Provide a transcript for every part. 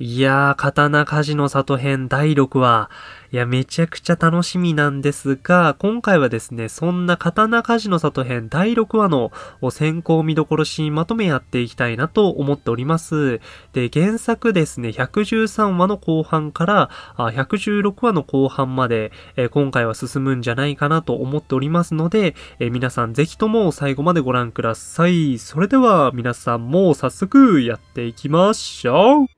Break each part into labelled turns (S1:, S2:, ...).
S1: いやー、刀鍛冶の里編第6話。いや、めちゃくちゃ楽しみなんですが、今回はですね、そんな刀鍛冶の里編第6話の先行見どころシーンまとめやっていきたいなと思っております。で、原作ですね、113話の後半から116話の後半まで、今回は進むんじゃないかなと思っておりますので、皆さんぜひとも最後までご覧ください。それでは皆さんもう早速やっていきましょう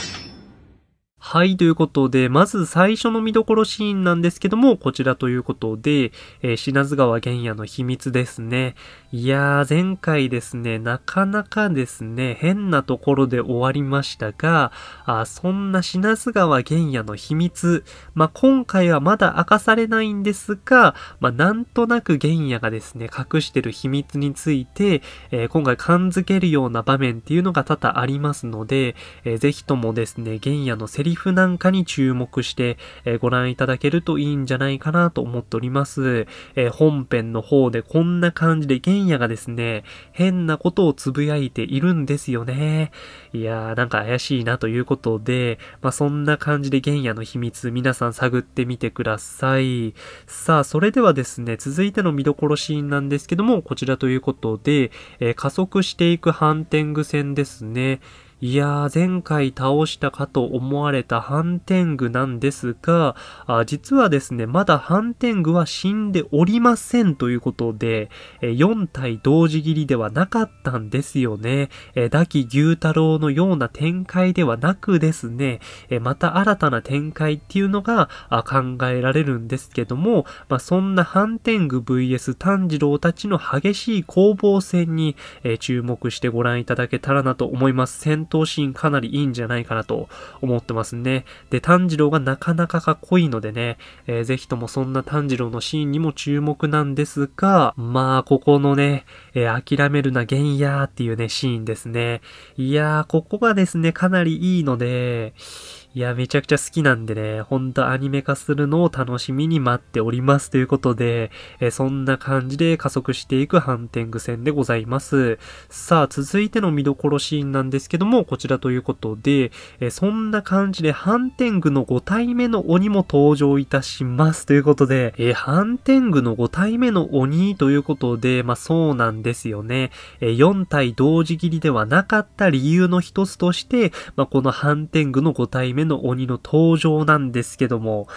S1: はい、ということで、まず最初の見どころシーンなんですけども、こちらということで、えー、品津川玄也の秘密ですね。いやー、前回ですね、なかなかですね、変なところで終わりましたが、あそんな品津川玄也の秘密、まあ、今回はまだ明かされないんですが、まあ、なんとなく玄也がですね、隠してる秘密について、えー、今回感づけるような場面っていうのが多々ありますので、えー、ぜひともですね、玄也のセリフ譜なんかに注目して、えー、ご覧いただけるといいんじゃないかなと思っております。えー、本編の方でこんな感じで玄野がですね、変なことをつぶやいているんですよね。いやーなんか怪しいなということで、まあ、そんな感じで玄野の秘密皆さん探ってみてください。さあ、それではですね、続いての見どころシーンなんですけども、こちらということで、えー、加速していく反転具線ですね。いやー、前回倒したかと思われたハンテングなんですが、あ実はですね、まだハンテングは死んでおりませんということで、え4体同時切りではなかったんですよね。えダキ牛太郎のような展開ではなくですね、えまた新たな展開っていうのが考えられるんですけども、まあ、そんなハンテング VS 炭治郎たちの激しい攻防戦に、え注目してご覧いただけたらなと思います。戦闘シーンかなりいいんじゃないかなと思ってますね。で、炭治郎がなかなかかっこいいのでね、えー、ぜひともそんな炭治郎のシーンにも注目なんですが、まあ、ここのね、えー、諦めるな、ゲンヤーっていうね、シーンですね。いやー、ここがですね、かなりいいので、いや、めちゃくちゃ好きなんでね、ほんとアニメ化するのを楽しみに待っておりますということで、えそんな感じで加速していくハンテング戦でございます。さあ、続いての見どころシーンなんですけども、こちらということで、えそんな感じでハンテングの5体目の鬼も登場いたしますということで、えハンテングの5体目の鬼ということで、まあそうなんですよね。え4体同時切りではなかった理由の一つとして、まあこのハンテングの5体目目の鬼の登場なんですけども、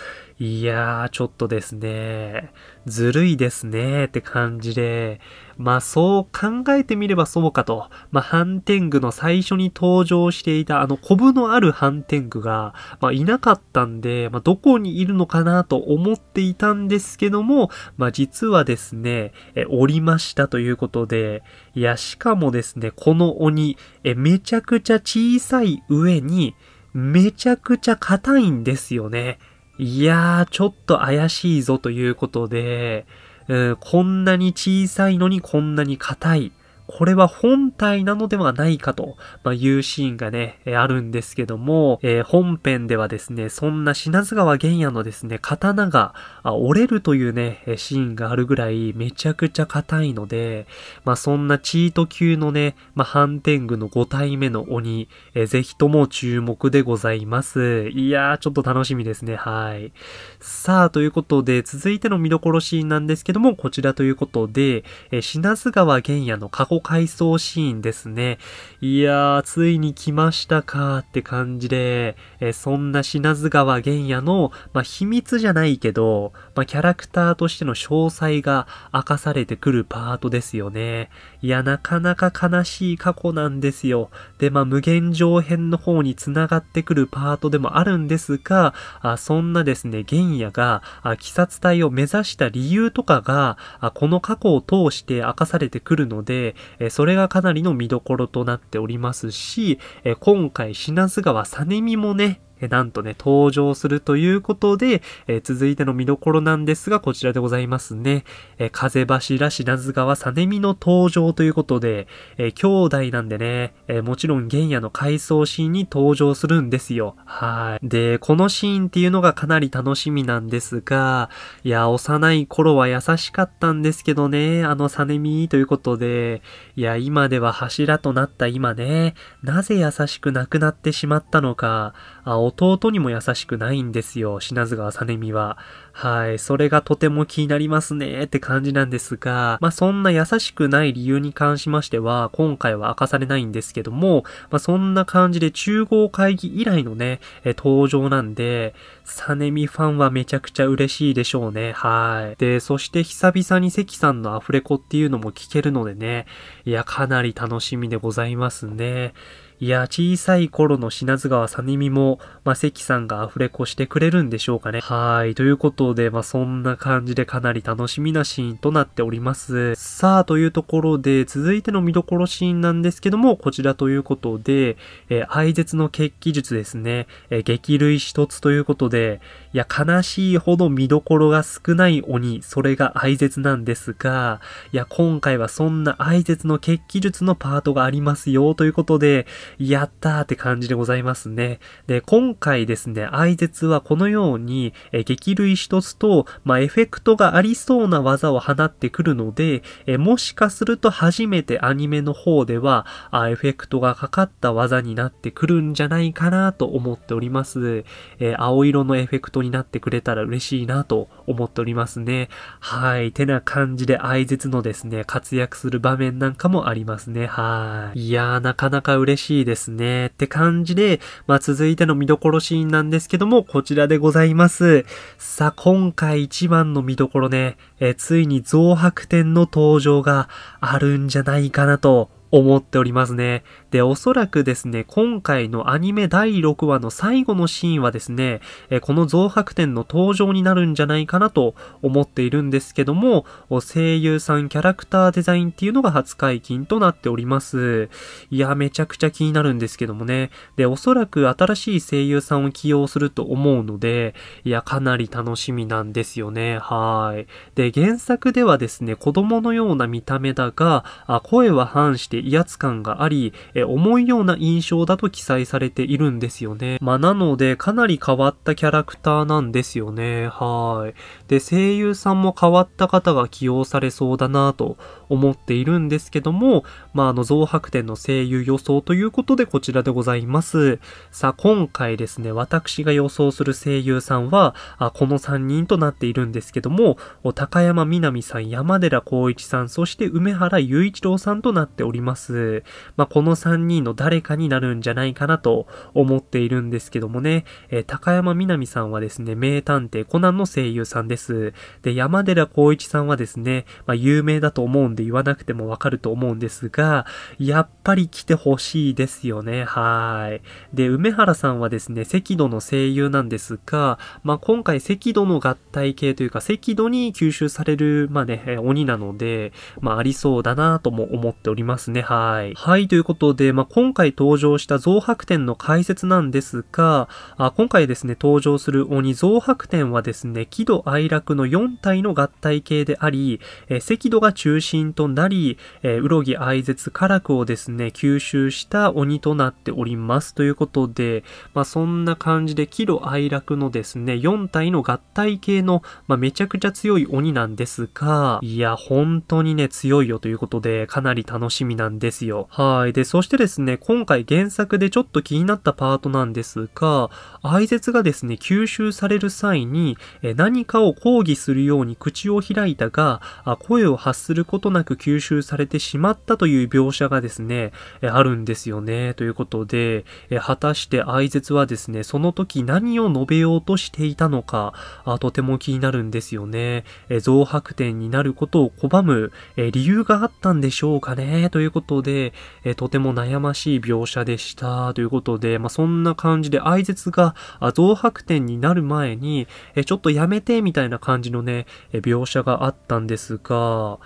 S1: いやー、ちょっとですね、ずるいですねって感じで、まあそう考えてみればそうかと、まあハンテングの最初に登場していたあのコブのあるハンテングが、まあいなかったんで、まあどこにいるのかなと思っていたんですけども、まあ実はですね、え、おりましたということで、いやしかもですね、この鬼、え、めちゃくちゃ小さい上に、めちゃくちゃ硬いんですよね。いやー、ちょっと怪しいぞということで、うん、こんなに小さいのにこんなに硬い。これは本体なのではないかというシーンがね、あるんですけども、えー、本編ではですね、そんな品津川玄也のですね、刀が折れるというね、シーンがあるぐらいめちゃくちゃ硬いので、まあ、そんなチート級のね、まあ、ハンテングの5体目の鬼、えー、ぜひとも注目でございます。いやー、ちょっと楽しみですね、はい。さあ、ということで、続いての見どころシーンなんですけども、こちらということで、えー、品津川玄也の過去公開シーンですね。いやー、ついに来ましたかーって感じで、えそんな品津川玄也の、まあ、秘密じゃないけど、まあ、キャラクターとしての詳細が明かされてくるパートですよね。いや、なかなか悲しい過去なんですよ。で、まあ、無限上編の方に繋がってくるパートでもあるんですが、あそんなですね、玄也が、あ鬼殺隊を目指した理由とかが、あこの過去を通して明かされてくるので、それがかなりの見どころとなっておりますし、今回、品津川実美もね、えなんとね、登場するということで、え続いての見どころなんですが、こちらでございますね。え風柱品津川実美の登場ということで、え兄弟なんでね、えもちろん玄野の回想シーンに登場するんですよ。はい。で、このシーンっていうのがかなり楽しみなんですが、いや、幼い頃は優しかったんですけどね、あの実美ということで、いや、今では柱となった今ね、なぜ優しくなくなってしまったのか、あ弟にも優しくないんですよ、品津川さねみは。はい、それがとても気になりますねって感じなんですが、まあ、そんな優しくない理由に関しましては、今回は明かされないんですけども、まあ、そんな感じで中豪会議以来のね、え登場なんで、サネミファンはめちゃくちゃ嬉しいでしょうね。はい。で、そして久々に関さんのアフレコっていうのも聞けるのでね、いや、かなり楽しみでございますね。いや、小さい頃の品津川さねみも、まあ、関さんがアフレコしてくれるんでしょうかね。はい。ということで、まあ、そんな感じでかなり楽しみなシーンとなっております。さあ、というところで、続いての見どころシーンなんですけども、こちらということで、えー、愛絶の決起術ですね。えー、激類一つということで、いや、悲しいほど見どころが少ない鬼、それが愛絶なんですが、いや、今回はそんな愛絶の決起術のパートがありますよ、ということで、やったーって感じでございますね。で、今回ですね、相絶はこのように、え激類一つと、まあ、エフェクトがありそうな技を放ってくるので、えもしかすると初めてアニメの方では、あエフェクトがかかった技になってくるんじゃないかなと思っております。え青色のエフェクトになってくれたら嬉しいなと思っておりますね。はい。てな感じで相絶のですね、活躍する場面なんかもありますね。はい。いやー、なかなか嬉しいしいですね。って感じで、まあ、続いての見どころシーンなんですけども、こちらでございます。さあ、今回一番の見どころね、えついに増白天の登場があるんじゃないかなと思っておりますね。で、おそらくですね、今回のアニメ第6話の最後のシーンはですね、えこの増白点の登場になるんじゃないかなと思っているんですけども、声優さんキャラクターデザインっていうのが初解禁となっております。いや、めちゃくちゃ気になるんですけどもね。で、おそらく新しい声優さんを起用すると思うので、いや、かなり楽しみなんですよね。はい。で、原作ではですね、子供のような見た目だが、あ声は反して威圧感があり、え重いような印象だと記載されているんですよね。まあ、なので、かなり変わったキャラクターなんですよね。はい。で、声優さんも変わった方が起用されそうだなと思っているんですけども、まあ、あの、増白点の声優予想ということでこちらでございます。さあ、今回ですね、私が予想する声優さんは、あこの3人となっているんですけども、高山みなみさん、山寺宏一さん、そして梅原雄一郎さんとなっております。ます。まあ、この3人の誰かになるんじゃないかなと思っているんですけどもね、えー、高山みなみさんはですね、名探偵コナンの声優さんです。で、山寺孝一さんはですね、まあ、有名だと思うんで言わなくてもわかると思うんですが、やっぱり来てほしいですよね。はい。で、梅原さんはですね、赤土の声優なんですが、まあ、今回赤土の合体系というか、赤土に吸収される、まあね、鬼なので、まあ、ありそうだなとも思っておりますね。はい。はい、ということで、まあ、今回登場した増白天の解説なんですが、あ今回ですね、登場する鬼増白天はですね、喜怒哀楽の4体の合体系であり、え赤土が中心となり、えうろぎ哀絶辛楽をですね、吸収した鬼となっております。ということで、まあ、そんな感じで喜怒哀楽のですね、4体の合体系の、まあ、めちゃくちゃ強い鬼なんですが、いや、本当にね、強いよということで、かなり楽しみななんですよ。はい。で、そしてですね、今回原作でちょっと気になったパートなんですが、哀絶がですね、吸収される際に、え何かを抗議するように口を開いたが、あ声を発することなく吸収されてしまったという描写がですね、えあるんですよね。ということで、え果たして哀絶はですね、その時何を述べようとしていたのか、あとても気になるんですよね。え増白点になることを拒む、え理由があったんでしょうかね。ということで、えー、とても悩ましい描写でしたということで、まあ、そんな感じで相説が増白点になる前に、えー、ちょっとやめてみたいな感じのね、え描写があったんですが、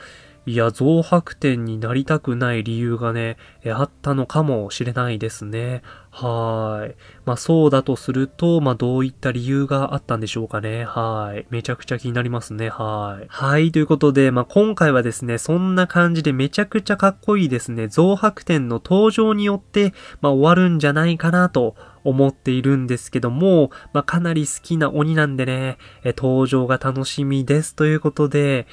S1: いや、増白点になりたくない理由がね、あったのかもしれないですね。はい。まあ、そうだとすると、まあ、どういった理由があったんでしょうかね。はい。めちゃくちゃ気になりますね。はい。はい。ということで、まあ、今回はですね、そんな感じでめちゃくちゃかっこいいですね、増白点の登場によって、まあ、終わるんじゃないかなと思っているんですけども、まあ、かなり好きな鬼なんでね、え登場が楽しみですということで、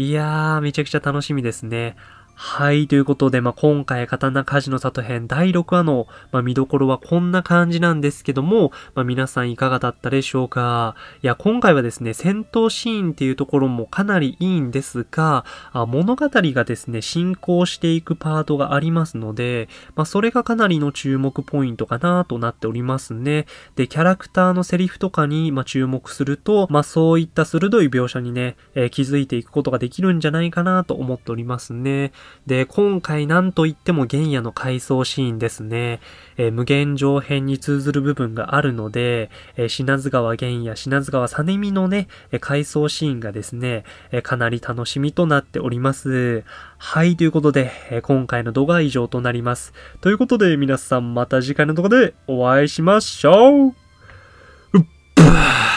S1: いやー、めちゃくちゃ楽しみですね。はい。ということで、まあ、今回、刀鍛冶の里編第6話の、まあ、見どころはこんな感じなんですけども、まあ、皆さんいかがだったでしょうかいや、今回はですね、戦闘シーンっていうところもかなりいいんですが、あ物語がですね、進行していくパートがありますので、まあ、それがかなりの注目ポイントかなとなっておりますね。で、キャラクターのセリフとかに、ま注目すると、まそういった鋭い描写にね、えー、気づいていくことができるんじゃないかなと思っておりますね。で、今回なんといっても原野の回想シーンですね。えー、無限上編に通ずる部分があるので、えー、品津川原野、品津川実美のね、えー、回想シーンがですね、えかなり楽しみとなっております。はい、ということで、え今回の動画は以上となります。ということで、皆さんまた次回の動画でお会いしましょううっばー